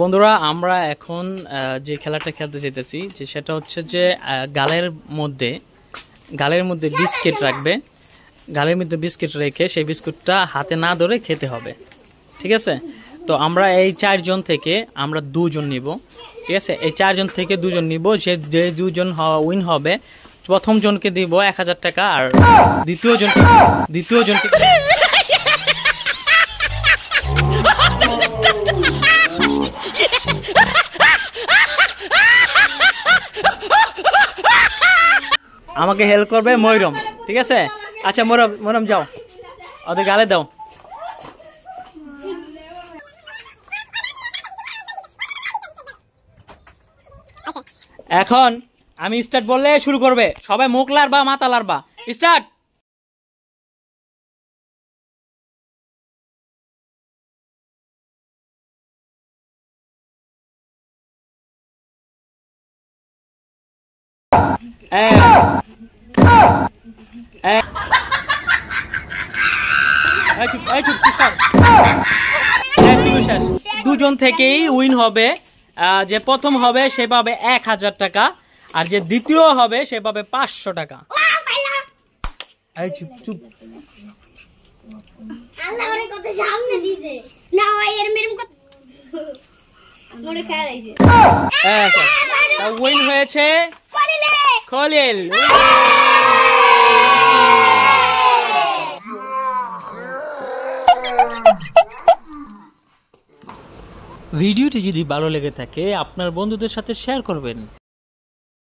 বন্ধুরা আমরা এখন যে খেলাটা খেলতে যেতেছি যে সেটা হচ্ছে যে গালের মধ্যে গালের মধ্যে বিস্কিট রাখবে গালের মধ্যে বিস্কিট রেখে সেই বিস্কুটটা হাতে না ধরে খেতে হবে ঠিক আছে তো আমরা এই চারজন থেকে আমরা দুজন নিব ঠিক আছে এই চারজন থেকে দুজন নিব যে যে দুজন উইন হবে প্রথম জনকে দিব এক হাজার টাকা আর দ্বিতীয় জনকে দ্বিতীয় জনকে আমাকে হেল্প করবে ময়রম ঠিক আছে আচ্ছা মরম মরম যাও ওদের গালে দাও এখন আমি স্টার্ট বললে শুরু করবে সবাই মুখ লারবা মাতা লারবা স্টার্ট দুজন থেকেই উইন হবে যে প্রথম হবে সে পাবে এক হাজার টাকা আর যে দ্বিতীয় হবে সে পাবে পাঁচশো টাকা উইন হ্যাঁ, হ্যাঁ। হয়েছে Colin. ভিডিওটি যদি ভালো লেগে থাকে আপনার বন্ধুদের সাথে শেয়ার করবেন